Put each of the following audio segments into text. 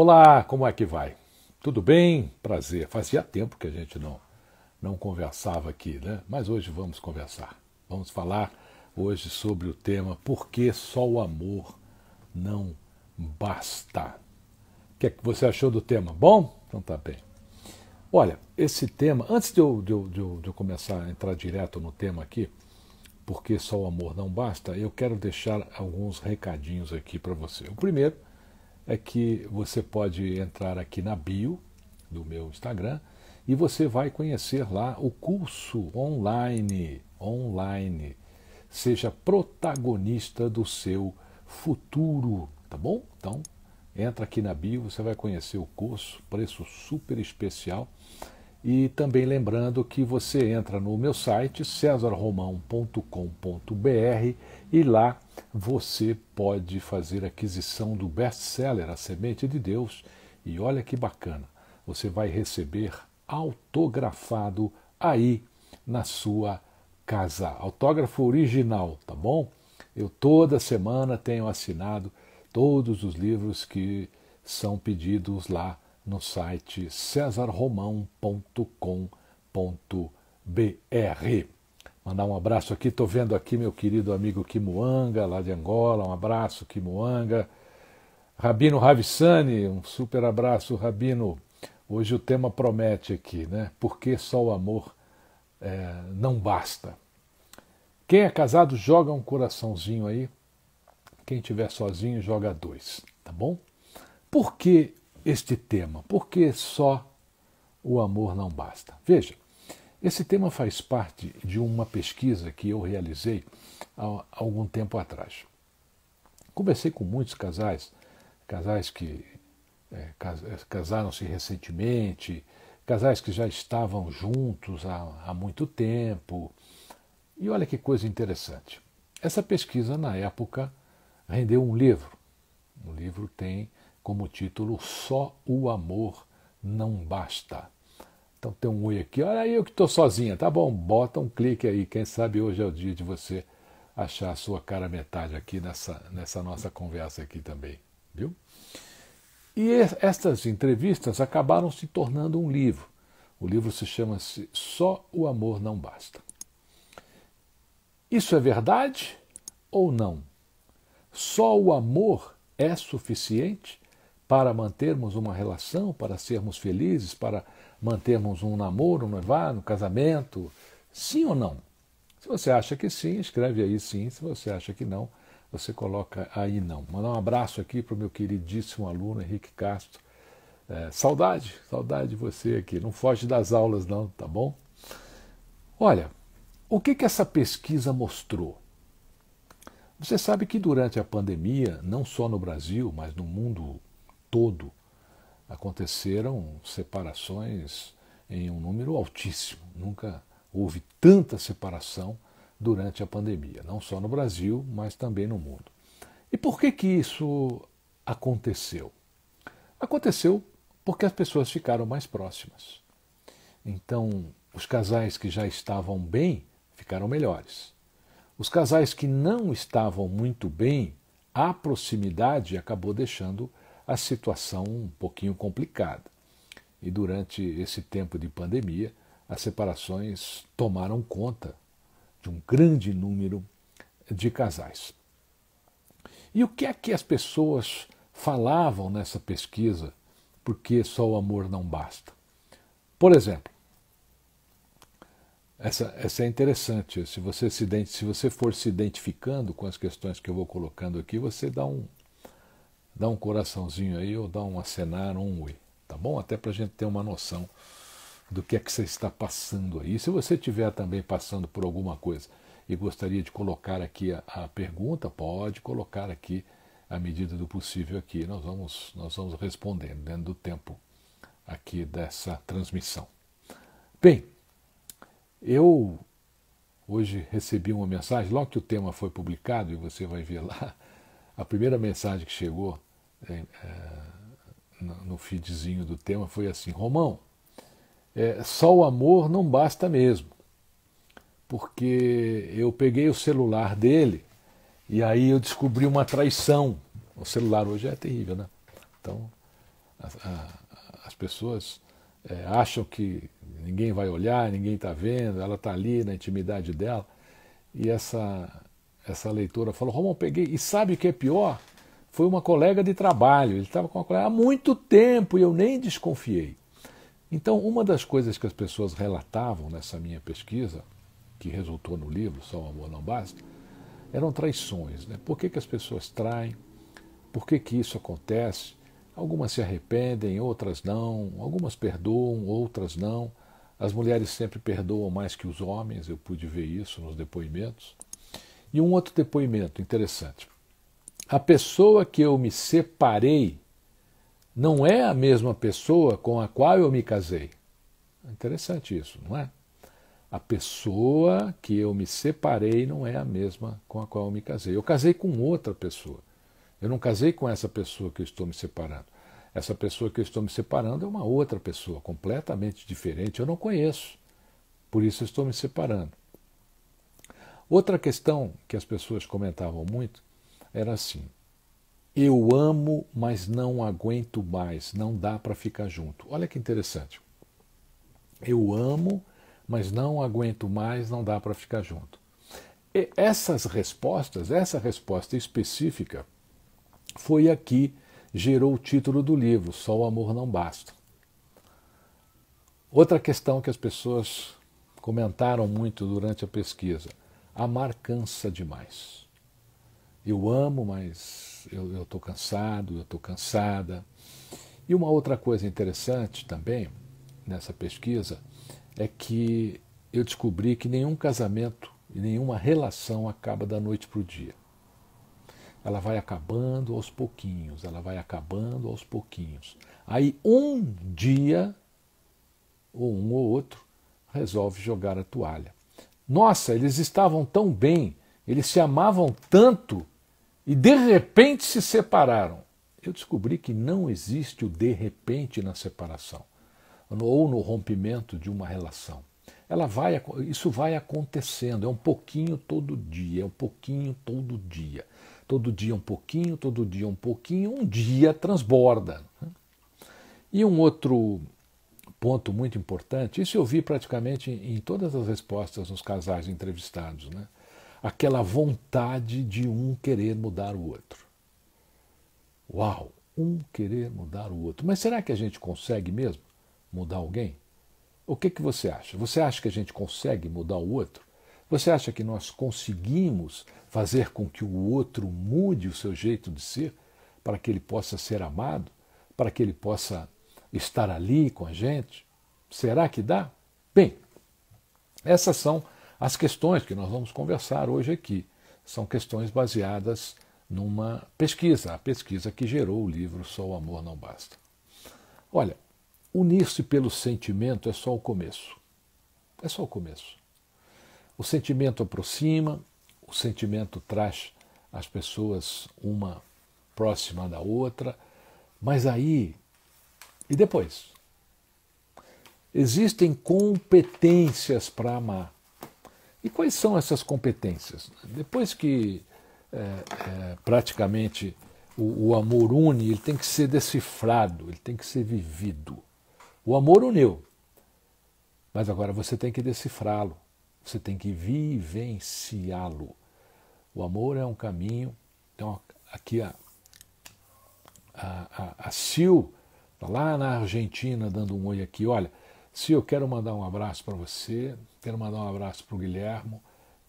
Olá, como é que vai? Tudo bem? Prazer. Fazia tempo que a gente não não conversava aqui, né? Mas hoje vamos conversar. Vamos falar hoje sobre o tema Por que só o amor não basta? O que é que você achou do tema? Bom? Então tá bem. Olha, esse tema, antes de eu, de eu, de eu, de eu começar a entrar direto no tema aqui, porque só o amor não basta, eu quero deixar alguns recadinhos aqui para você. O primeiro é que você pode entrar aqui na bio do meu Instagram e você vai conhecer lá o curso online, online. Seja protagonista do seu futuro, tá bom? Então, entra aqui na bio, você vai conhecer o curso, preço super especial. E também lembrando que você entra no meu site cesarromão.com.br e lá você pode fazer aquisição do best-seller A Semente de Deus e olha que bacana, você vai receber autografado aí na sua casa. Autógrafo original, tá bom? Eu toda semana tenho assinado todos os livros que são pedidos lá no site cesarromão.com.br. Mandar um abraço aqui, estou vendo aqui meu querido amigo Kimuanga, lá de Angola, um abraço, Kimuanga. Rabino Ravissani, um super abraço, Rabino. Hoje o tema promete aqui, né? Por que só o amor é, não basta? Quem é casado, joga um coraçãozinho aí. Quem tiver sozinho, joga dois, tá bom? Por que este tema? Por que só o amor não basta? Veja. Esse tema faz parte de uma pesquisa que eu realizei há algum tempo atrás. Conversei com muitos casais, casais que é, casaram-se recentemente, casais que já estavam juntos há, há muito tempo. E olha que coisa interessante. Essa pesquisa, na época, rendeu um livro. O livro tem como título Só o Amor Não Basta. Então tem um oi aqui. Olha, eu que estou sozinha. Tá bom, bota um clique aí. Quem sabe hoje é o dia de você achar a sua cara metade aqui nessa, nessa nossa conversa aqui também. Viu? E estas entrevistas acabaram se tornando um livro. O livro se chama-se Só o Amor Não Basta. Isso é verdade ou não? Só o amor é suficiente para mantermos uma relação, para sermos felizes, para mantermos um namoro, um noivado, um casamento? Sim ou não? Se você acha que sim, escreve aí sim. Se você acha que não, você coloca aí não. Mandar um abraço aqui para o meu queridíssimo aluno Henrique Castro. É, saudade, saudade de você aqui. Não foge das aulas, não, tá bom? Olha, o que, que essa pesquisa mostrou? Você sabe que durante a pandemia, não só no Brasil, mas no mundo todo, aconteceram separações em um número altíssimo. Nunca houve tanta separação durante a pandemia, não só no Brasil, mas também no mundo. E por que que isso aconteceu? Aconteceu porque as pessoas ficaram mais próximas. Então, os casais que já estavam bem ficaram melhores. Os casais que não estavam muito bem, a proximidade acabou deixando a situação um pouquinho complicada. E durante esse tempo de pandemia, as separações tomaram conta de um grande número de casais. E o que é que as pessoas falavam nessa pesquisa? Porque só o amor não basta. Por exemplo, essa, essa é interessante. Se você, se, se você for se identificando com as questões que eu vou colocando aqui, você dá um, dá um coraçãozinho aí ou dá um acenar um oi, tá bom? Até para a gente ter uma noção do que é que você está passando aí. se você estiver também passando por alguma coisa e gostaria de colocar aqui a, a, pergunta, pode colocar aqui à medida do possível aqui. Nós vamos, nós vamos respondendo dentro do tempo aqui dessa transmissão. Bem, eu hoje recebi uma mensagem, logo que o tema foi publicado, e você vai ver lá, a primeira mensagem que chegou é, no feedzinho do tema foi assim: Romão, é, só o amor não basta mesmo. Porque eu peguei o celular dele e aí eu descobri uma traição. O celular hoje é terrível, né? Então, a, a, as pessoas é, acham que ninguém vai olhar, ninguém está vendo, ela está ali na intimidade dela. E essa, essa leitora falou: Romão, peguei. E sabe o que é pior? foi uma colega de trabalho, ele estava com uma colega há muito tempo e eu nem desconfiei. Então, uma das coisas que as pessoas relatavam nessa minha pesquisa, que resultou no livro Só o Amor Não Basta, eram traições. Né? Por que, que as pessoas traem? Por que, que isso acontece? Algumas se arrependem, outras não. Algumas perdoam, outras não. As mulheres sempre perdoam mais que os homens, eu pude ver isso nos depoimentos. E um outro depoimento interessante a pessoa que eu me separei não é a mesma pessoa com a qual eu me casei. Interessante isso, não é? A pessoa que eu me separei não é a mesma com a qual eu me casei. Eu casei com outra pessoa. Eu não casei com essa pessoa que eu estou me separando. Essa pessoa que eu estou me separando é uma outra pessoa, completamente diferente. Eu não conheço. Por isso eu estou me separando. Outra questão que as pessoas comentavam muito era assim: eu amo, mas não aguento mais, não dá para ficar junto. Olha que interessante. Eu amo, mas não aguento mais, não dá para ficar junto. E essas respostas, essa resposta específica, foi a que gerou o título do livro, Só o Amor Não Basta. Outra questão que as pessoas comentaram muito durante a pesquisa: amar cansa demais. Eu amo, mas eu estou cansado, eu estou cansada. E uma outra coisa interessante também nessa pesquisa é que eu descobri que nenhum casamento e nenhuma relação acaba da noite para o dia. Ela vai acabando aos pouquinhos, ela vai acabando aos pouquinhos. Aí um dia, ou um ou outro, resolve jogar a toalha. Nossa, eles estavam tão bem, eles se amavam tanto e de repente se separaram. Eu descobri que não existe o de repente na separação ou no rompimento de uma relação. Ela vai, isso vai acontecendo, é um pouquinho todo dia, é um pouquinho todo dia. Todo dia um pouquinho, todo dia um pouquinho, um dia transborda. Né? E um outro ponto muito importante, isso eu vi praticamente em todas as respostas nos casais entrevistados, né? aquela vontade de um querer mudar o outro. Uau, um querer mudar o outro. Mas será que a gente consegue mesmo mudar alguém? O que, que você acha? Você acha que a gente consegue mudar o outro? Você acha que nós conseguimos fazer com que o outro mude o seu jeito de ser para que ele possa ser amado, para que ele possa estar ali com a gente? Será que dá? Bem, essas são as questões que nós vamos conversar hoje aqui são questões baseadas numa pesquisa, a pesquisa que gerou o livro Só o Amor Não Basta. Olha, unir-se pelo sentimento é só o começo. É só o começo. O sentimento aproxima, o sentimento traz as pessoas uma próxima da outra, mas aí. E depois? Existem competências para amar. E quais são essas competências? Depois que é, é, praticamente o, o, amor une, ele tem que ser decifrado, ele tem que ser vivido. O amor uniu, mas agora você tem que decifrá-lo, você tem que vivenciá-lo. O amor é um caminho. Então, aqui a, a, a, a Sil, tá lá na Argentina, dando um oi aqui: olha, Sil, eu quero mandar um abraço para você, Quero mandar um abraço para o Guilhermo,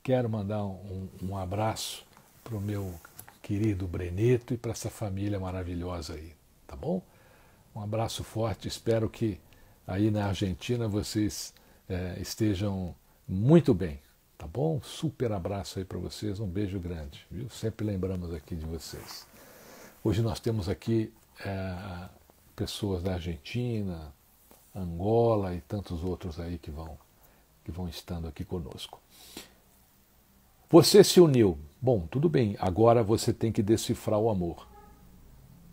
quero mandar um, um abraço para o meu querido Breneto e para essa família maravilhosa aí, tá bom? Um abraço forte, espero que aí na Argentina vocês é, estejam muito bem, tá bom? Super abraço aí para vocês, um beijo grande, viu? Sempre lembramos aqui de vocês. Hoje nós temos aqui é, pessoas da Argentina, Angola e tantos outros aí que vão que vão estando aqui conosco. Você se uniu. Bom, tudo bem, agora você tem que decifrar o amor.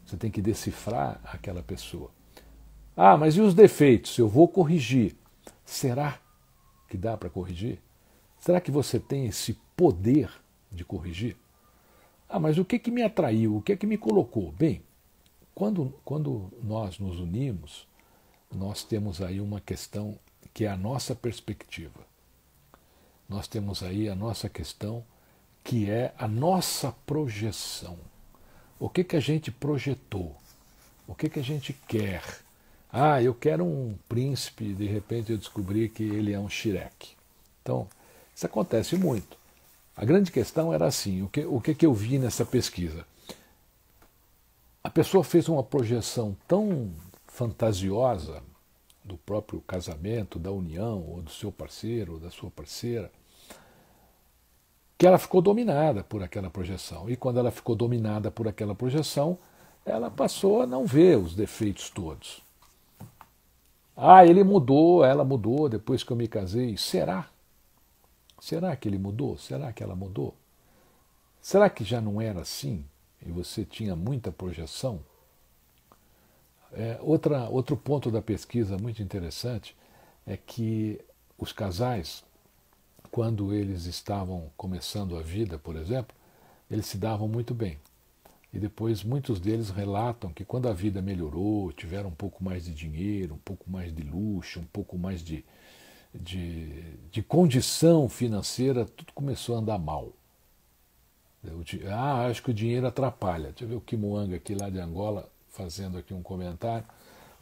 Você tem que decifrar aquela pessoa. Ah, mas e os defeitos? Eu vou corrigir. Será que dá para corrigir? Será que você tem esse poder de corrigir? Ah, mas o que, que me atraiu? O que é que me colocou? Bem, quando, quando nós nos unimos, nós temos aí uma questão que é a nossa perspectiva. Nós temos aí a nossa questão, que é a nossa projeção. O que, que a gente projetou? O que, que a gente quer? Ah, eu quero um príncipe, de repente eu descobri que ele é um xireque. Então, isso acontece muito. A grande questão era assim: o que, o que, que eu vi nessa pesquisa? A pessoa fez uma projeção tão fantasiosa, do próprio casamento, da união, ou do seu parceiro, ou da sua parceira, que ela ficou dominada por aquela projeção. E quando ela ficou dominada por aquela projeção, ela passou a não ver os defeitos todos. Ah, ele mudou, ela mudou depois que eu me casei. Será? Será que ele mudou? Será que ela mudou? Será que já não era assim e você tinha muita projeção? É, outra, outro ponto da pesquisa muito interessante é que os casais, quando eles estavam começando a vida, por exemplo, eles se davam muito bem. E depois muitos deles relatam que quando a vida melhorou, tiveram um pouco mais de dinheiro, um pouco mais de luxo, um pouco mais de, de, de condição financeira, tudo começou a andar mal. Eu, ah, acho que o dinheiro atrapalha. Deixa eu ver o Kimoanga aqui lá de Angola, fazendo aqui um comentário.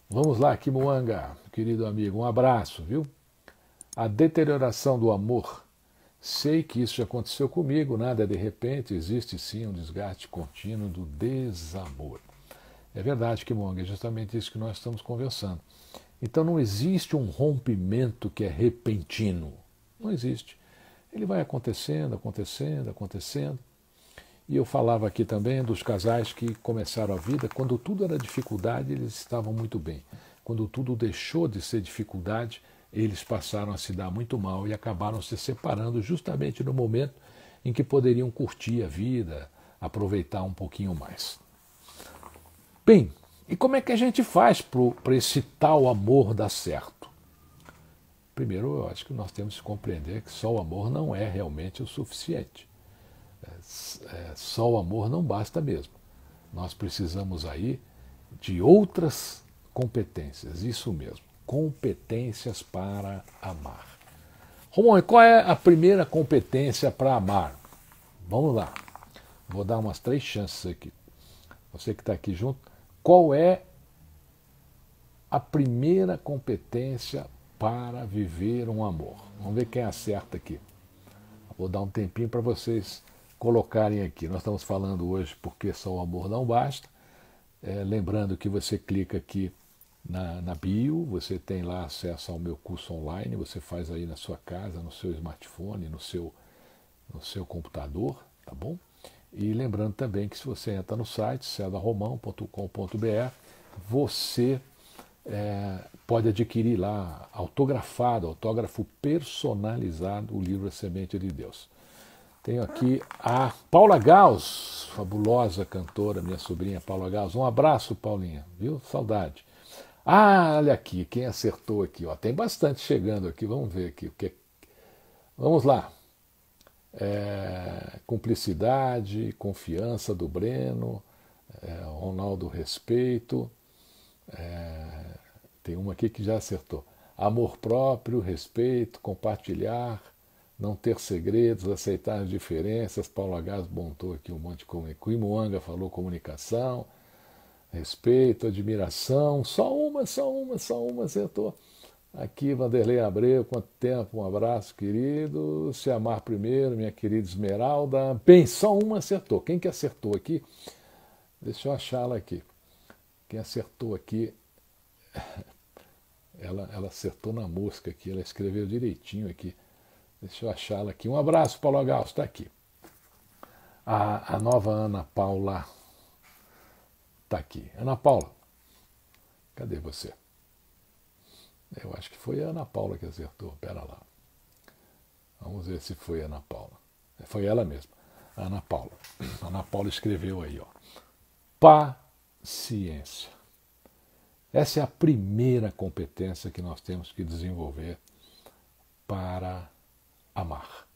Vamos lá, Kimuanga, querido amigo, um abraço, viu? A deterioração do amor. Sei que isso já aconteceu comigo, nada de repente, existe sim um desgaste contínuo do desamor. É verdade, Kimonga, é justamente isso que nós estamos conversando. Então não existe um rompimento que é repentino. Não existe. Ele vai acontecendo, acontecendo, acontecendo. E eu falava aqui também dos casais que começaram a vida, quando tudo era dificuldade, eles estavam muito bem. Quando tudo deixou de ser dificuldade, eles passaram a se dar muito mal e acabaram se separando justamente no momento em que poderiam curtir a vida, aproveitar um pouquinho mais. Bem, e como é que a gente faz para esse tal amor dar certo? Primeiro, eu acho que nós temos que compreender que só o amor não é realmente o suficiente. É, é, só o amor não basta mesmo. Nós precisamos aí de outras competências, isso mesmo, competências para amar. Romão, e qual é a primeira competência para amar? Vamos lá, vou dar umas três chances aqui. Você que está aqui junto, qual é a primeira competência para viver um amor? Vamos ver quem acerta aqui. Vou dar um tempinho para vocês colocarem aqui. Nós estamos falando hoje porque só o amor não basta. É, lembrando que você clica aqui na, na, bio, você tem lá acesso ao meu curso online, você faz aí na sua casa, no seu smartphone, no seu, no seu computador, tá bom? E lembrando também que se você entra no site cedarromão.com.br, você é, pode adquirir lá autografado, autógrafo personalizado, o livro A Semente de Deus. Tenho aqui a Paula Gauss, fabulosa cantora, minha sobrinha Paula Gauss. Um abraço, Paulinha, viu? Saudade. Ah, olha aqui, quem acertou aqui? Ó, tem bastante chegando aqui, vamos ver aqui. É que... Vamos lá. É, cumplicidade, confiança do Breno, é, Ronaldo Respeito. É, tem uma aqui que já acertou. Amor próprio, respeito, compartilhar, não ter segredos, aceitar as diferenças. Paulo Gás montou aqui um monte de comunicação. falou comunicação, respeito, admiração. Só uma, só uma, só uma acertou. Aqui, Vanderlei Abreu, quanto tempo, um abraço, querido. Se amar primeiro, minha querida Esmeralda. Bem, só uma acertou. Quem que acertou aqui? Deixa eu achá-la aqui. Quem acertou aqui ela, ela acertou na mosca aqui, ela escreveu direitinho aqui. Deixa eu achá-la aqui. Um abraço, Paulo Agal, está aqui. A, a nova Ana Paula está aqui. Ana Paula, cadê você? Eu acho que foi a Ana Paula que acertou. Pera lá. Vamos ver se foi a Ana Paula. É, foi ela mesma. Ana Paula. Ana Paula escreveu aí, ó. Paciência. Essa é a primeira competência que nós temos que desenvolver para amar.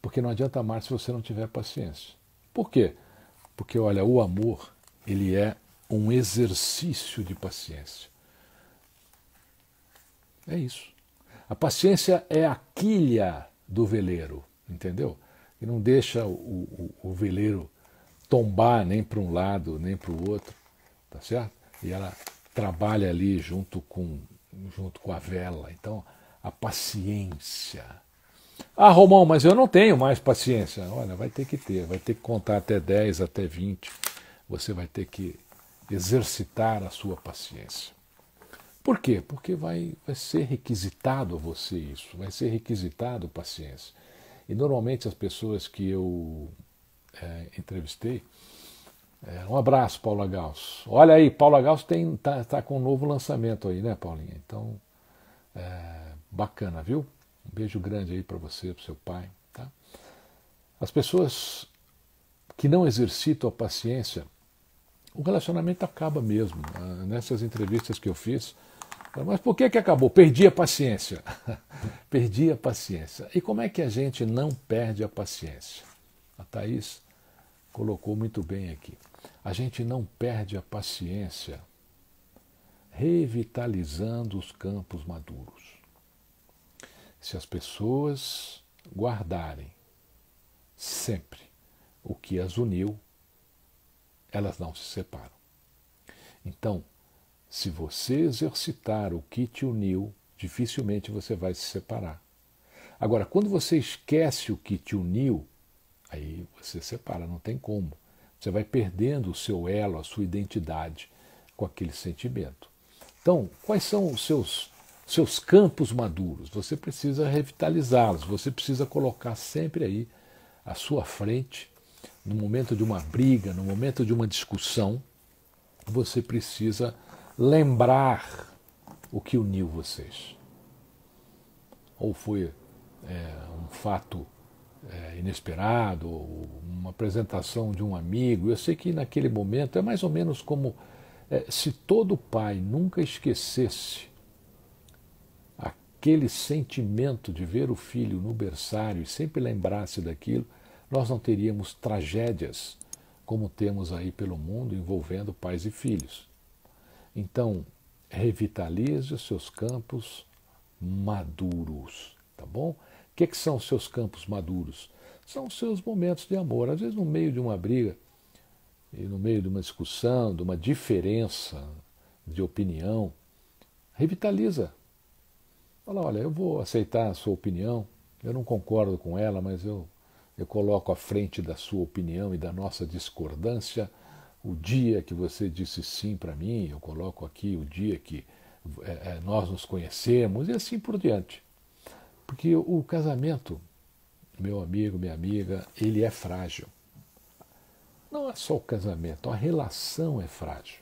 Porque não adianta amar se você não tiver paciência. Por quê? Porque, olha, o amor, ele é um exercício de paciência. É isso. A paciência é a quilha do veleiro, entendeu? E não deixa o, o, o veleiro tombar nem para um lado nem para o outro, tá certo? E ela trabalha ali junto com, junto com a vela. Então, a paciência ah, Romão, mas eu não tenho mais paciência. Olha, vai ter que ter, vai ter que contar até 10, até 20. Você vai ter que exercitar a sua paciência. Por quê? Porque vai, vai ser requisitado a você isso, vai ser requisitado paciência. E normalmente as pessoas que eu é, entrevistei, é, um abraço, Paula Gauss. Olha aí, Paula Gauss está tá com um novo lançamento aí, né, Paulinha? Então, é, bacana, viu? Um beijo grande aí para você, para seu pai. Tá? As pessoas que não exercitam a paciência, o relacionamento acaba mesmo. Né? Nessas entrevistas que eu fiz, mas por que, que acabou? Perdi a paciência. Perdi a paciência. E como é que a gente não perde a paciência? A Thaís colocou muito bem aqui. A gente não perde a paciência revitalizando os campos maduros se as pessoas guardarem sempre o que as uniu, elas não se separam. Então, se você exercitar o que te uniu, dificilmente você vai se separar. Agora, quando você esquece o que te uniu, aí você separa, não tem como. Você vai perdendo o seu elo, a sua identidade com aquele sentimento. Então, quais são os seus seus campos maduros, você precisa revitalizá-los, você precisa colocar sempre aí à sua frente, no momento de uma briga, no momento de uma discussão, você precisa lembrar o que uniu vocês. Ou foi é, um fato é, inesperado, ou uma apresentação de um amigo. Eu sei que naquele momento é mais ou menos como é, se todo pai nunca esquecesse aquele sentimento de ver o filho no berçário e sempre lembrasse daquilo, nós não teríamos tragédias como temos aí pelo mundo envolvendo pais e filhos. Então, revitalize os seus campos maduros, tá bom? O que, que são os seus campos maduros? São os seus momentos de amor. Às vezes, no meio de uma briga, e no meio de uma discussão, de uma diferença de opinião, revitaliza Falar, olha, eu vou aceitar a sua opinião, eu não concordo com ela, mas eu, eu coloco à frente da sua opinião e da nossa discordância o dia que você disse sim para mim, eu coloco aqui o dia que é, é, nós nos conhecemos e assim por diante. Porque o casamento, meu amigo, minha amiga, ele é frágil. Não é só o casamento, a relação é frágil.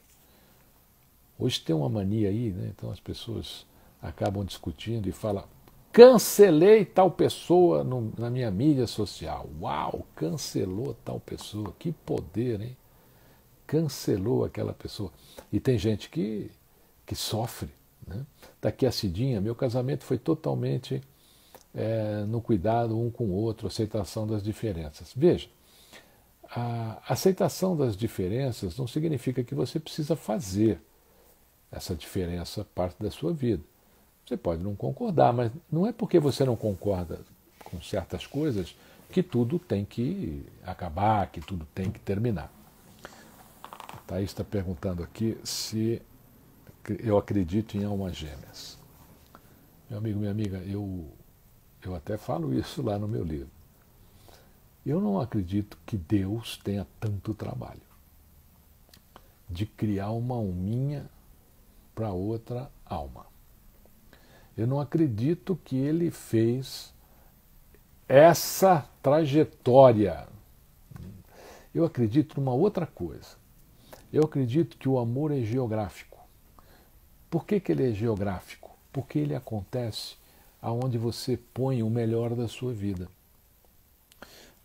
Hoje tem uma mania aí, né? Então as pessoas acabam discutindo e fala cancelei tal pessoa no, na minha mídia social. Uau, cancelou tal pessoa, que poder, hein? Cancelou aquela pessoa. E tem gente que, que sofre. Né? Daqui tá a Cidinha, meu casamento foi totalmente é, no cuidado um com o outro, aceitação das diferenças. Veja, a aceitação das diferenças não significa que você precisa fazer essa diferença parte da sua vida. Você pode não concordar, mas não é porque você não concorda com certas coisas que tudo tem que acabar, que tudo tem que terminar. Thaís está perguntando aqui se eu acredito em almas gêmeas. Meu amigo, minha amiga, eu, eu até falo isso lá no meu livro. Eu não acredito que Deus tenha tanto trabalho de criar uma alminha para outra alma. Eu não acredito que ele fez essa trajetória. Eu acredito numa outra coisa. Eu acredito que o amor é geográfico. Por que, que ele é geográfico? Porque ele acontece aonde você põe o melhor da sua vida.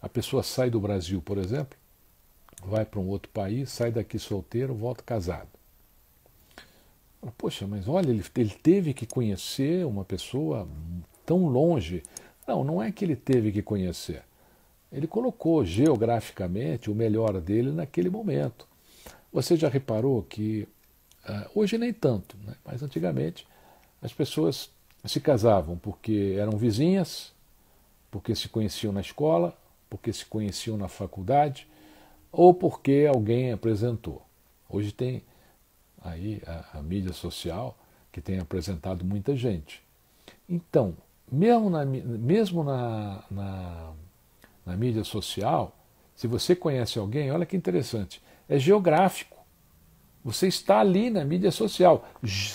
A pessoa sai do Brasil, por exemplo, vai para um outro país, sai daqui solteiro, volta casado. Poxa, mas olha, ele, ele teve que conhecer uma pessoa tão longe. Não, não é que ele teve que conhecer. Ele colocou geograficamente o melhor dele naquele momento. Você já reparou que, ah, hoje nem tanto, né? mas antigamente as pessoas se casavam porque eram vizinhas, porque se conheciam na escola, porque se conheciam na faculdade ou porque alguém apresentou. Hoje tem aí a, a mídia social que tem apresentado muita gente. Então, mesmo na, mesmo na, na, na mídia social, se você conhece alguém, olha que interessante, é geográfico. Você está ali na mídia social,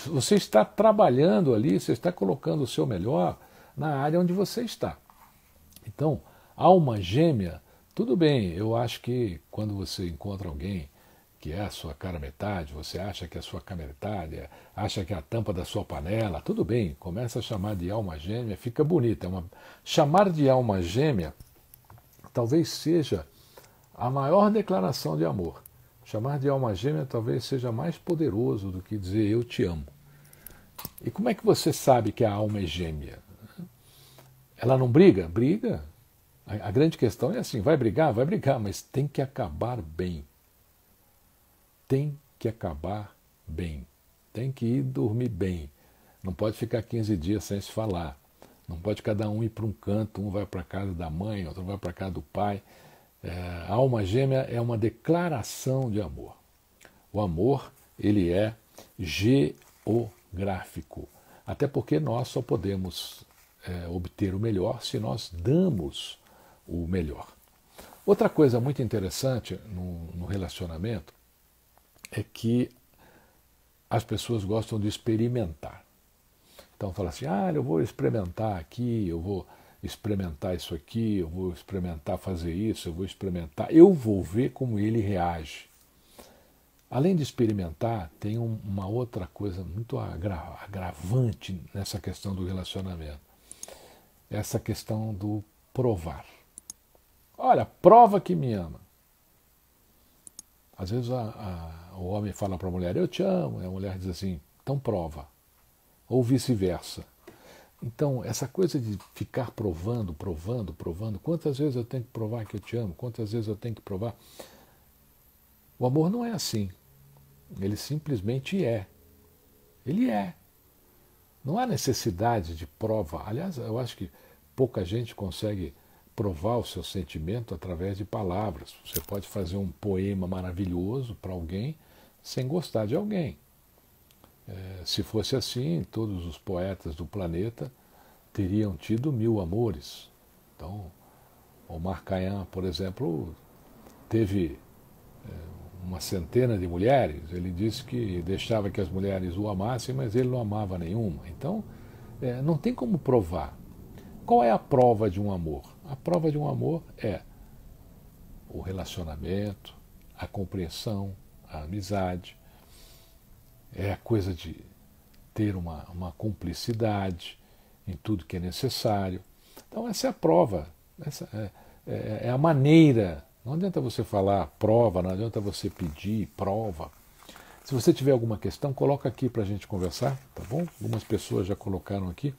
você está trabalhando ali, você está colocando o seu melhor na área onde você está. Então, alma gêmea, tudo bem, eu acho que quando você encontra alguém que é a sua cara metade, você acha que é a sua cara metade, é, acha que é a tampa da sua panela, tudo bem, começa a chamar de alma gêmea, fica bonita. É uma... Chamar de alma gêmea talvez seja a maior declaração de amor. Chamar de alma gêmea talvez seja mais poderoso do que dizer eu te amo. E como é que você sabe que a alma é gêmea? Ela não briga? Briga. A grande questão é assim: vai brigar? Vai brigar, mas tem que acabar bem tem que acabar bem, tem que ir dormir bem. Não pode ficar 15 dias sem se falar. Não pode cada um ir para um canto, um vai para a casa da mãe, outro vai para a casa do pai. É, a alma gêmea é uma declaração de amor. O amor, ele é geográfico. Até porque nós só podemos é, obter o melhor se nós damos o melhor. Outra coisa muito interessante no, no relacionamento é que as pessoas gostam de experimentar. Então fala assim, ah, eu vou experimentar aqui, eu vou experimentar isso aqui, eu vou experimentar fazer isso, eu vou experimentar, eu vou ver como ele reage. Além de experimentar, tem uma outra coisa muito agra agravante nessa questão do relacionamento. Essa questão do provar. Olha, prova que me ama. Às vezes a, a o homem fala para a mulher, eu te amo, e a mulher diz assim, então prova. Ou vice-versa. Então, essa coisa de ficar provando, provando, provando, quantas vezes eu tenho que provar que eu te amo, quantas vezes eu tenho que provar. O amor não é assim. Ele simplesmente é. Ele é. Não há necessidade de prova. Aliás, eu acho que pouca gente consegue provar o seu sentimento através de palavras. Você pode fazer um poema maravilhoso para alguém sem gostar de alguém. É, se fosse assim, todos os poetas do planeta teriam tido mil amores. Então, Omar Khayyam, por exemplo, teve é, uma centena de mulheres. Ele disse que deixava que as mulheres o amassem, mas ele não amava nenhuma. Então, é, não tem como provar. Qual é a prova de um amor? A prova de um amor é o relacionamento, a compreensão, a amizade, é a coisa de ter uma, uma cumplicidade em tudo que é necessário. Então, essa é a prova, essa é, é, é a maneira. Não adianta você falar prova, não adianta você pedir prova. Se você tiver alguma questão, coloca aqui para a gente conversar, tá bom? Algumas pessoas já colocaram aqui.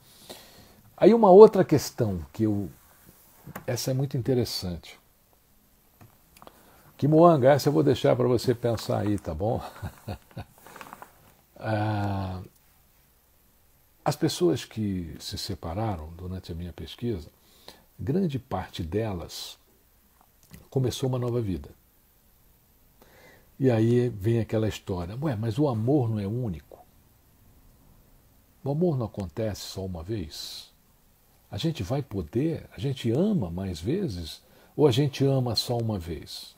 Aí uma outra questão que eu. Essa é muito interessante. Que Moanga, essa eu vou deixar para você pensar aí, tá bom? Ah, as pessoas que se separaram durante a minha pesquisa, grande parte delas começou uma nova vida. E aí vem aquela história: ué, mas o amor não é único? O amor não acontece só uma vez? A gente vai poder, a gente ama mais vezes ou a gente ama só uma vez?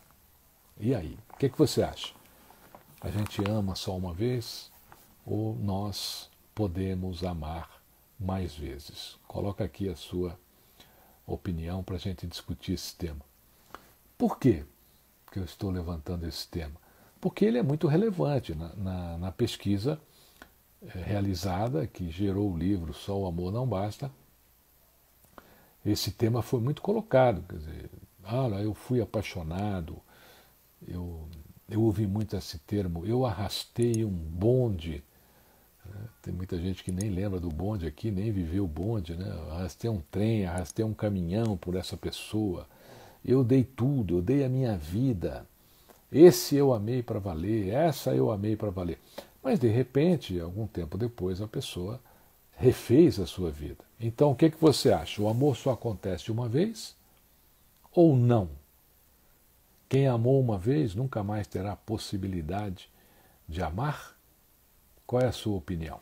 E aí? O que, é que você acha? A gente ama só uma vez ou nós podemos amar mais vezes? Coloca aqui a sua opinião para a gente discutir esse tema. Por quê que eu estou levantando esse tema? Porque ele é muito relevante na, na, na pesquisa eh, realizada, que gerou o livro Só o Amor Não Basta, esse tema foi muito colocado. Quer dizer, ah, eu fui apaixonado, eu, eu ouvi muito esse termo, eu arrastei um bonde. Né? Tem muita gente que nem lembra do bonde aqui, nem viveu o bonde, né? arrastei um trem, arrastei um caminhão por essa pessoa. Eu dei tudo, eu dei a minha vida. Esse eu amei para valer, essa eu amei para valer. Mas de repente, algum tempo depois, a pessoa refez a sua vida. Então, o que, que você acha? O amor só acontece uma vez ou não? Quem amou uma vez nunca mais terá possibilidade de amar? Qual é a sua opinião?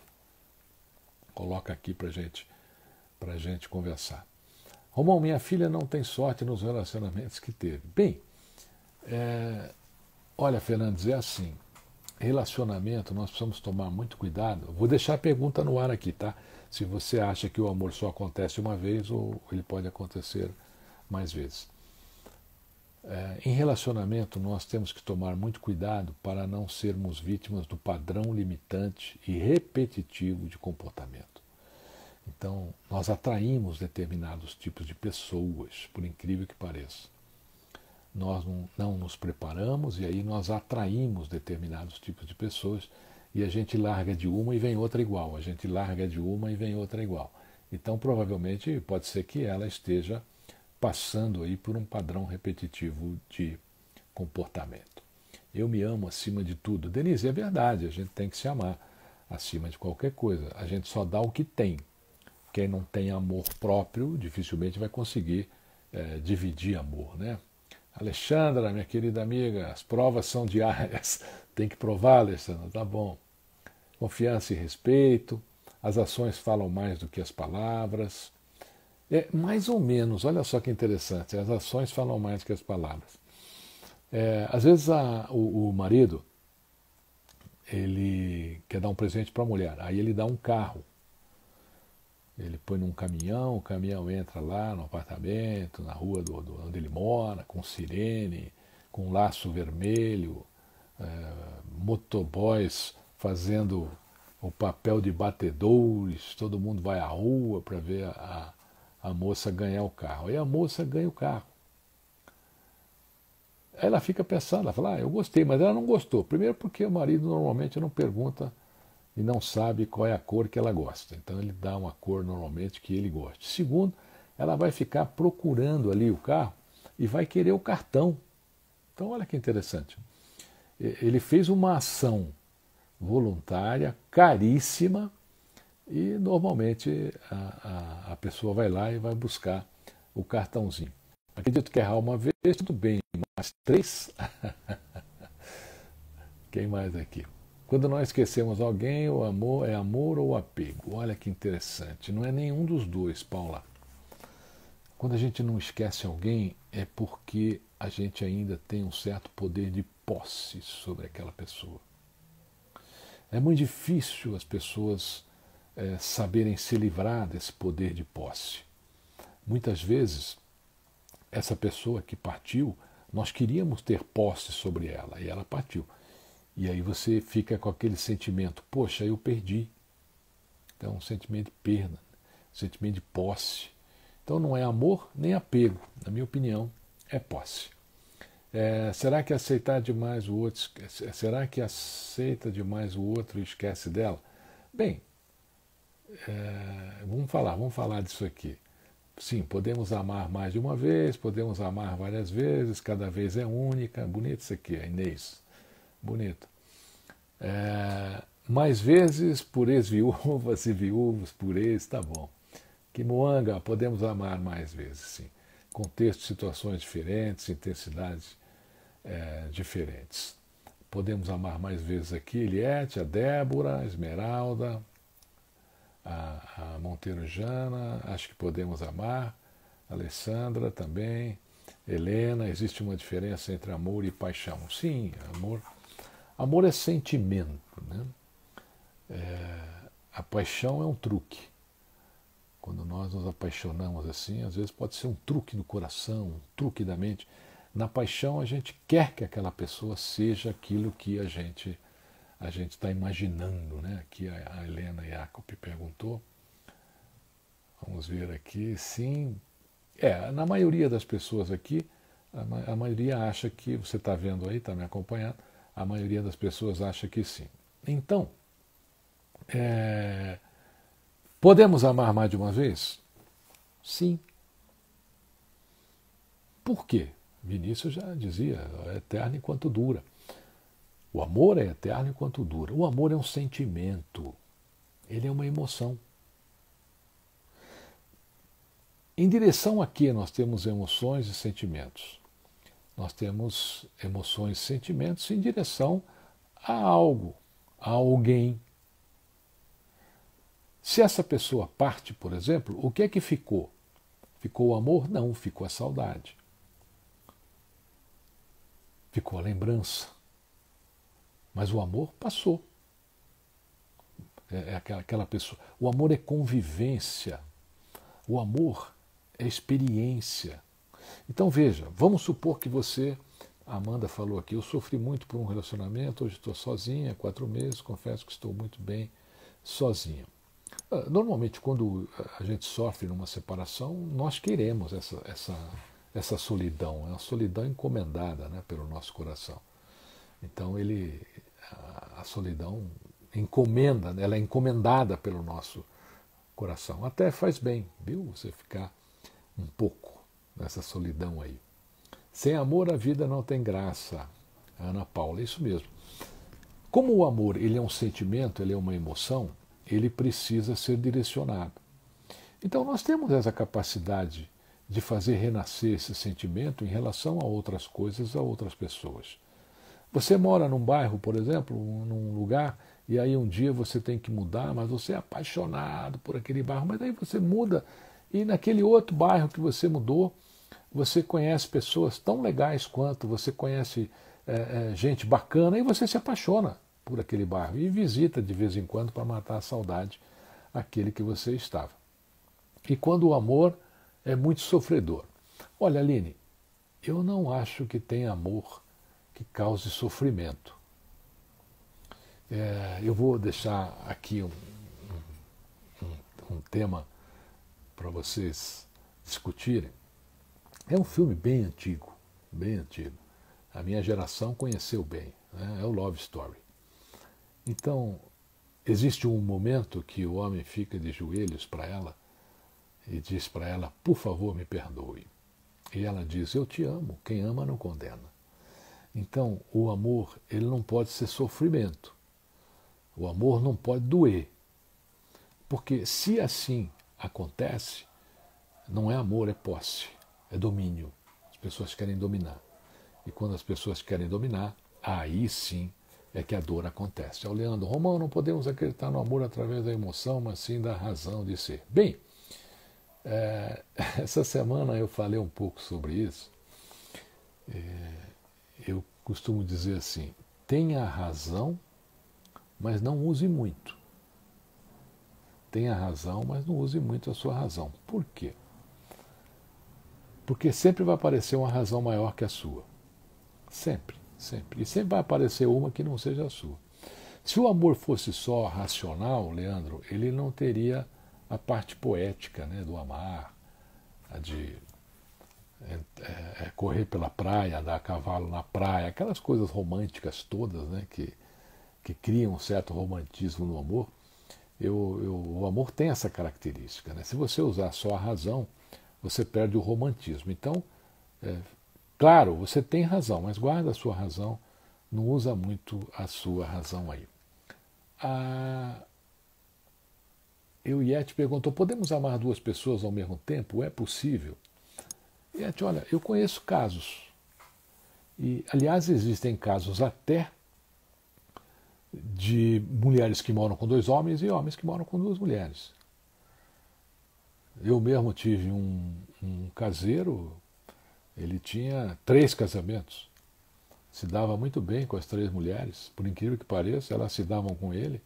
Coloca aqui para gente, a gente conversar. Romão, minha filha não tem sorte nos relacionamentos que teve. Bem, é, olha, Fernandes, é assim: relacionamento, nós precisamos tomar muito cuidado. Vou deixar a pergunta no ar aqui, tá? Se você acha que o amor só acontece uma vez ou ele pode acontecer mais vezes. É, em relacionamento, nós temos que tomar muito cuidado para não sermos vítimas do padrão limitante e repetitivo de comportamento. Então, nós atraímos determinados tipos de pessoas, por incrível que pareça. Nós não, não nos preparamos e aí nós atraímos determinados tipos de pessoas e a gente larga de uma e vem outra igual, a gente larga de uma e vem outra igual. Então, provavelmente, pode ser que ela esteja passando aí por um padrão repetitivo de comportamento. Eu me amo acima de tudo. Denise, é verdade, a gente tem que se amar acima de qualquer coisa. A gente só dá o que tem. Quem não tem amor próprio dificilmente vai conseguir é, dividir amor, né? Alexandra, minha querida amiga, as provas são diárias. Tem que provar, Alexandra, tá bom. Confiança e respeito. As ações falam mais do que as palavras. É, mais ou menos, olha só que interessante, as ações falam mais que as palavras. É, às vezes a, o, o, marido ele quer dar um presente para a mulher, aí ele dá um carro. Ele põe num caminhão, o caminhão entra lá no apartamento, na rua do, do onde ele mora, com sirene, com laço vermelho, é, motoboys fazendo o papel de batedores, todo mundo vai à rua para ver a, a moça ganhar o carro. Aí a moça ganha o carro. Aí ela fica pensando, ela fala, ah, eu gostei, mas ela não gostou. Primeiro porque o marido normalmente não pergunta e não sabe qual é a cor que ela gosta. Então ele dá uma cor normalmente que ele goste. Segundo, ela vai ficar procurando ali o carro e vai querer o cartão. Então olha que interessante. Ele fez uma ação voluntária caríssima e normalmente a, a, a pessoa vai lá e vai buscar o cartãozinho. Acredito que errar uma vez, tudo bem, mas três? Quem mais aqui? Quando nós esquecemos alguém, o amor é amor ou apego? Olha que interessante, não é nenhum dos dois, Paula. Quando a gente não esquece alguém, é porque a gente ainda tem um certo poder de posse sobre aquela pessoa. É muito difícil as pessoas é, saberem se livrar desse poder de posse. Muitas vezes, essa pessoa que partiu, nós queríamos ter posse sobre ela e ela partiu. E aí você fica com aquele sentimento: poxa, eu perdi. Então, um sentimento de perda, um sentimento de posse. Então, não é amor nem apego, na minha opinião, é posse. É, será que aceitar demais o outro? Será que aceita demais o outro e esquece dela? Bem, é, vamos falar, vamos falar disso aqui. Sim, podemos amar mais de uma vez, podemos amar várias vezes, cada vez é única. Bonito isso aqui, a Inês. Bonito. É, mais vezes por ex-viúvas e viúvos por ex, tá bom. Que moanga, podemos amar mais vezes, sim. Contextos, situações diferentes, intensidades é, diferentes. Podemos amar mais vezes aqui, Eliette, a Débora, a Esmeralda, a, a Monteiro Jana, acho que podemos amar, Alessandra também, Helena, existe uma diferença entre amor e paixão. Sim, amor. Amor é sentimento, né? É, a paixão é um truque. Quando nós nos apaixonamos assim, às vezes pode ser um truque do coração, um truque da mente. Na paixão, a gente quer que aquela pessoa seja aquilo que a gente a gente está imaginando, né? Aqui a, Helena Jacob perguntou. Vamos ver aqui. Sim, é, na maioria das pessoas aqui, a, a maioria acha que, você está vendo aí, está me acompanhando, a maioria das pessoas acha que sim. Então, é, podemos amar mais de uma vez? Sim. Por quê? Vinícius já dizia, é eterno enquanto dura. O amor é eterno enquanto dura. O amor é um sentimento, ele é uma emoção. Em direção a que nós temos emoções e sentimentos? Nós temos emoções e sentimentos em direção a algo, a alguém. Se essa pessoa parte, por exemplo, o que é que ficou? Ficou o amor? Não, ficou a saudade. Ficou a lembrança mas o amor passou. É, é aquela, aquela pessoa. O amor é convivência. O amor é experiência. Então veja, vamos supor que você, a Amanda falou aqui, eu sofri muito por um relacionamento, hoje estou sozinha, quatro meses, confesso que estou muito bem sozinha. Ah, normalmente, quando a gente sofre numa separação, nós queremos essa, essa, essa solidão, é uma solidão encomendada né, pelo nosso coração. Então ele a, solidão encomenda, né, ela é encomendada pelo nosso coração. Até faz bem, viu? Você ficar um pouco nessa solidão aí. Sem amor a vida não tem graça. Ana Paula, é isso mesmo. Como o amor, ele é um sentimento, ele é uma emoção, ele precisa ser direcionado. Então nós temos essa capacidade de fazer renascer esse sentimento em relação a outras coisas, a outras pessoas. Você mora num bairro, por exemplo, num lugar, e aí um dia você tem que mudar, mas você é apaixonado por aquele bairro, mas aí você muda e naquele outro bairro que você mudou, você conhece pessoas tão legais quanto, você conhece é, é, gente bacana e você se apaixona por aquele bairro e visita de vez em quando para matar a saudade aquele que você estava. E quando o amor é muito sofredor. Olha, Aline, eu não acho que tem amor que cause sofrimento. É, eu vou deixar aqui um, um, um tema para vocês discutirem. É um filme bem antigo, bem antigo. A minha geração conheceu bem, né? é o Love Story. Então, existe um momento que o homem fica de joelhos para ela e diz para ela: Por favor, me perdoe. E ela diz: Eu te amo, quem ama não condena. Então, o amor, ele não pode ser sofrimento. O amor não pode doer. Porque se assim acontece, não é amor, é posse, é domínio. As pessoas querem dominar. E quando as pessoas querem dominar, aí sim é que a dor acontece. Ao é Leandro Romão, não podemos acreditar no amor através da emoção, mas sim da razão de ser. Bem, é, essa semana eu falei um pouco sobre isso. É, costumo dizer assim: tenha razão, mas não use muito. Tenha razão, mas não use muito a sua razão. Por quê? Porque sempre vai aparecer uma razão maior que a sua. Sempre, sempre. E sempre vai aparecer uma que não seja a sua. Se o amor fosse só racional, Leandro, ele não teria a parte poética né, do amar, a de é, é, é, correr pela praia, andar a cavalo na praia, aquelas coisas românticas todas, né, que, que criam um certo romantismo no amor, eu, eu, o amor tem essa característica. Né? Se você usar só a razão, você perde o romantismo. Então, é, claro, você tem razão, mas guarda a sua razão, não usa muito a sua razão aí. A... E o perguntou: podemos amar duas pessoas ao mesmo tempo? É possível? Gente, olha, eu conheço casos, e aliás existem casos até de mulheres que moram com dois homens e homens que moram com duas mulheres. Eu mesmo tive um, um caseiro, ele tinha três casamentos. Se dava muito bem com as três mulheres, por incrível que pareça, elas se davam com ele.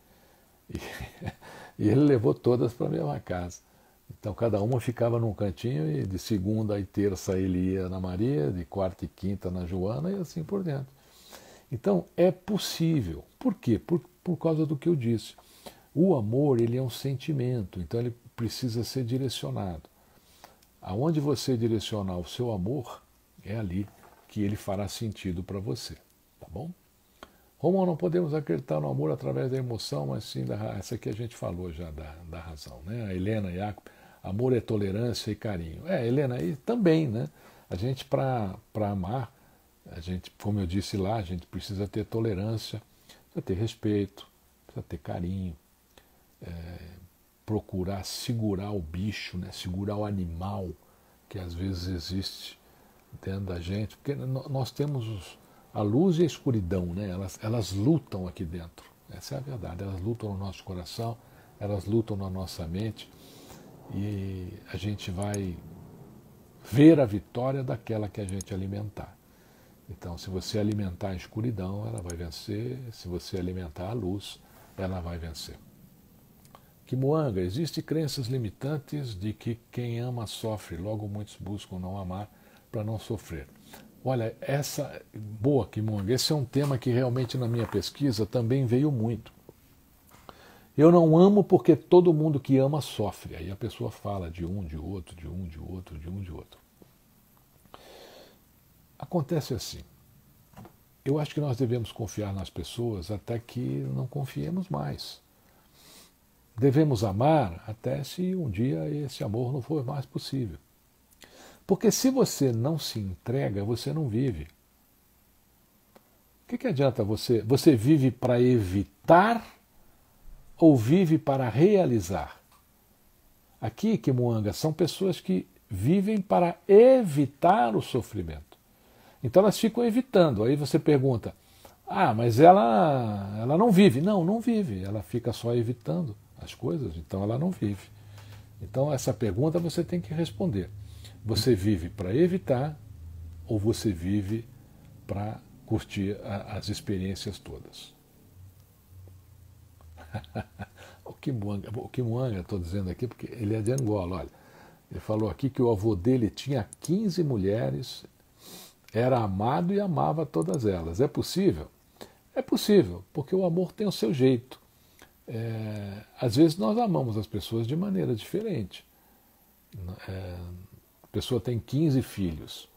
E, e ele levou todas para a mesma casa. Então cada uma ficava num cantinho e de segunda e terça ele ia na Maria, de quarta e quinta na Joana e assim por diante. Então é possível. Por quê? Por, por causa do que eu disse. O amor ele é um sentimento, então ele precisa ser direcionado. Aonde você direcionar o seu amor é ali que ele fará sentido para você, tá bom? Romão, não podemos acreditar no amor através da emoção, mas sim da essa que a gente falou já da, da razão, né? A Helena Jacob Amor é tolerância e carinho. É, Helena, e também, né? A gente, para amar, a gente, como eu disse lá, a gente precisa ter tolerância, precisa ter respeito, precisa ter carinho, é, procurar segurar o bicho, né? segurar o animal que às vezes existe dentro da gente, porque nós temos a luz e a escuridão, né? elas, elas lutam aqui dentro, essa é a verdade, elas lutam no nosso coração, elas lutam na nossa mente, e a gente vai ver a vitória daquela que a gente alimentar. Então, se você alimentar a escuridão, ela vai vencer, se você alimentar a luz, ela vai vencer. Kimuanga, existem crenças limitantes de que quem ama sofre, logo muitos buscam não amar para não sofrer. Olha, essa boa Kimuanga, esse é um tema que realmente na minha pesquisa também veio muito. Eu não amo porque todo mundo que ama sofre. Aí a pessoa fala de um, de outro, de um, de outro, de um, de outro. Acontece assim. Eu acho que nós devemos confiar nas pessoas até que não confiemos mais. Devemos amar até se um dia esse amor não for mais possível. Porque se você não se entrega, você não vive. O que, que adianta você? Você vive para evitar ou vive para realizar? Aqui, Kimuanga, são pessoas que vivem para evitar o sofrimento. Então elas ficam evitando. Aí você pergunta: ah, mas ela, ela não vive. Não, não vive. Ela fica só evitando as coisas, então ela não vive. Então essa pergunta você tem que responder. Você vive para evitar ou você vive para curtir a, as experiências todas? o Kimuanga, o Kimuanga estou dizendo aqui porque ele é de Angola, olha. Ele falou aqui que o avô dele tinha 15 mulheres, era amado e amava todas elas. É possível? É possível, porque o amor tem o seu jeito. É, às vezes nós amamos as pessoas de maneira diferente. É, a pessoa tem 15 filhos.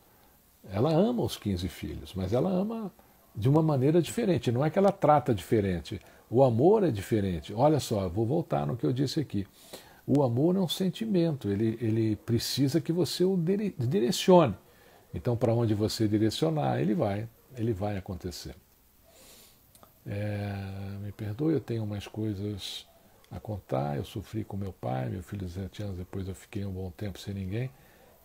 Ela ama os 15 filhos, mas ela ama de uma maneira diferente. Não é que ela trata diferente. O amor é diferente. Olha só, vou voltar no que eu disse aqui. O amor é um sentimento, ele, ele precisa que você o direcione. Então, para onde você direcionar, ele vai, ele vai acontecer. É, me perdoe, eu tenho umas coisas a contar. Eu sofri com meu pai, meu filho de 17 anos, depois eu fiquei um bom tempo sem ninguém.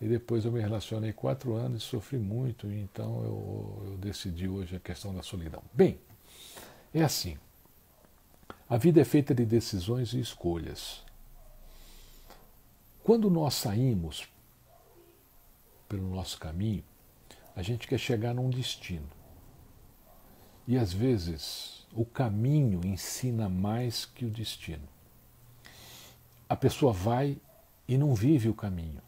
E depois eu me relacionei quatro anos e sofri muito, então eu, eu decidi hoje a questão da solidão. Bem, é assim. A vida é feita de decisões e escolhas. Quando nós saímos pelo nosso caminho, a gente quer chegar num destino. E às vezes o caminho ensina mais que o destino. A pessoa vai e não vive o caminho.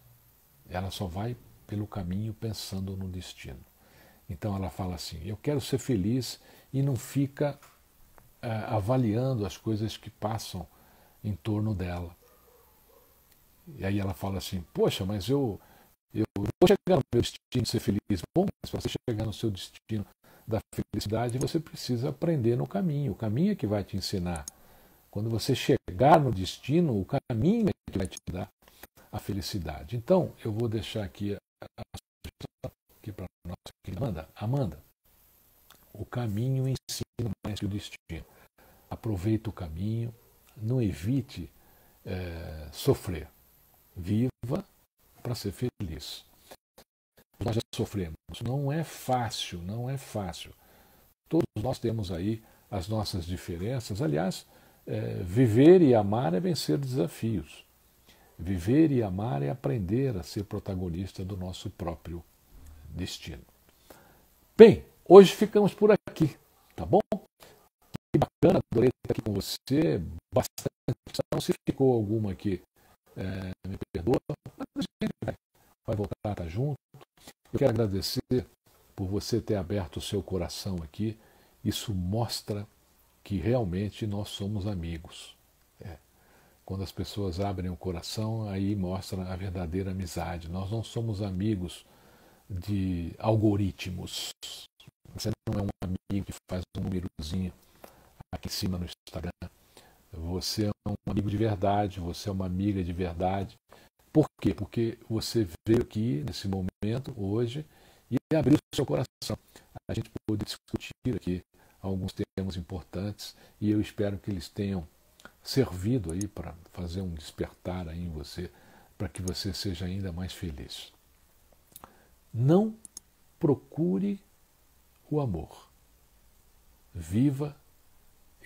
Ela só vai pelo caminho pensando no destino. Então ela fala assim: eu quero ser feliz e não fica eh, avaliando as coisas que passam em torno dela. E aí ela fala assim: poxa, mas eu eu vou chegar no meu destino de ser feliz. Bom, mas para você chegar no seu destino da felicidade, você precisa aprender no caminho. O caminho é que vai te ensinar. Quando você chegar no destino, o caminho é que vai te dar a felicidade. Então, eu vou deixar aqui a sugestão aqui para a nossa querida Amanda. Amanda, o caminho ensina mais é que o destino. Aproveita o caminho, não evite é, sofrer. Viva para ser feliz. Nós já sofremos. Não é fácil, não é fácil. Todos nós temos aí as nossas diferenças. Aliás, é, viver e amar é vencer desafios. Viver e amar é aprender a ser protagonista do nosso próprio destino. Bem, hoje ficamos por aqui, tá bom? Que bacana, adorei estar aqui com você. Bastante. Não se ficou alguma aqui, é, me perdoa, mas a gente vai, vai voltar a estar junto. Eu quero agradecer por você ter aberto o seu coração aqui. Isso mostra que realmente nós somos amigos. Quando as pessoas abrem o coração, aí mostra a verdadeira amizade. Nós não somos amigos de algoritmos. Você não é um amigo que faz um númerozinho aqui em cima no Instagram. Você é um amigo de verdade, você é uma amiga de verdade. Por quê? Porque você veio aqui nesse momento, hoje, e abriu o seu coração. A gente pôde discutir aqui alguns temas importantes e eu espero que eles tenham servido aí para fazer um despertar aí em você, para que você seja ainda mais feliz. Não procure o amor. Viva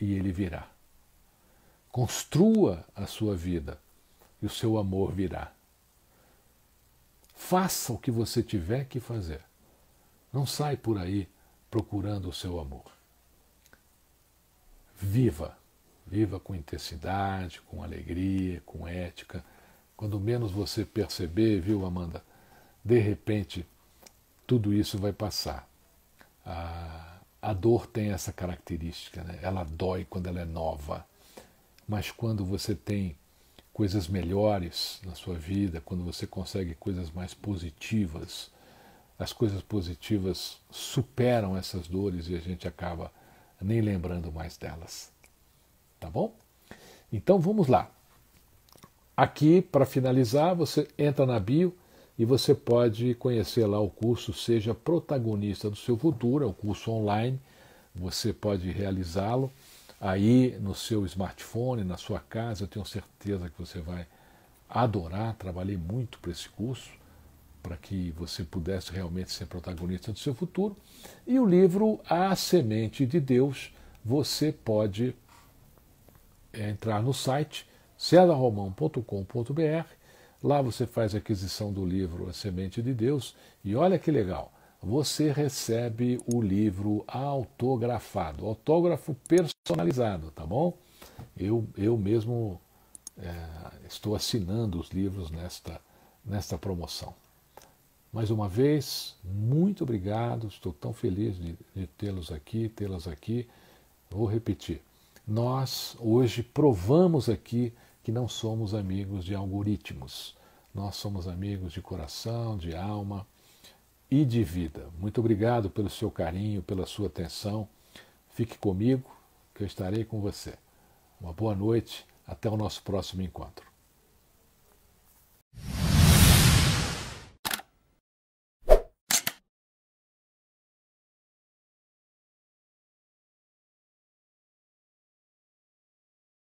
e ele virá. Construa a sua vida e o seu amor virá. Faça o que você tiver que fazer. Não sai por aí procurando o seu amor. Viva! Viva com intensidade, com alegria, com ética. Quando menos você perceber, viu, Amanda? De repente, tudo isso vai passar. A, a dor tem essa característica, né? ela dói quando ela é nova. Mas quando você tem coisas melhores na sua vida, quando você consegue coisas mais positivas, as coisas positivas superam essas dores e a gente acaba nem lembrando mais delas tá bom? Então vamos lá. Aqui, para finalizar, você entra na bio e você pode conhecer lá o curso Seja Protagonista do Seu Futuro, é um curso online, você pode realizá-lo aí no seu smartphone, na sua casa, eu tenho certeza que você vai adorar, trabalhei muito para esse curso, para que você pudesse realmente ser protagonista do seu futuro. E o livro A Semente de Deus, você pode é entrar no site celaromão.com.br. Lá você faz a aquisição do livro A Semente de Deus e olha que legal, você recebe o livro autografado, autógrafo personalizado, tá bom? Eu, eu mesmo é, estou assinando os livros nesta, nesta promoção. Mais uma vez, muito obrigado, estou tão feliz de, de tê-los aqui, tê-las aqui. Vou repetir, nós hoje provamos aqui que não somos amigos de algoritmos. Nós somos amigos de coração, de alma e de vida. Muito obrigado pelo seu carinho, pela sua atenção. Fique comigo, que eu estarei com você. Uma boa noite, até o nosso próximo encontro.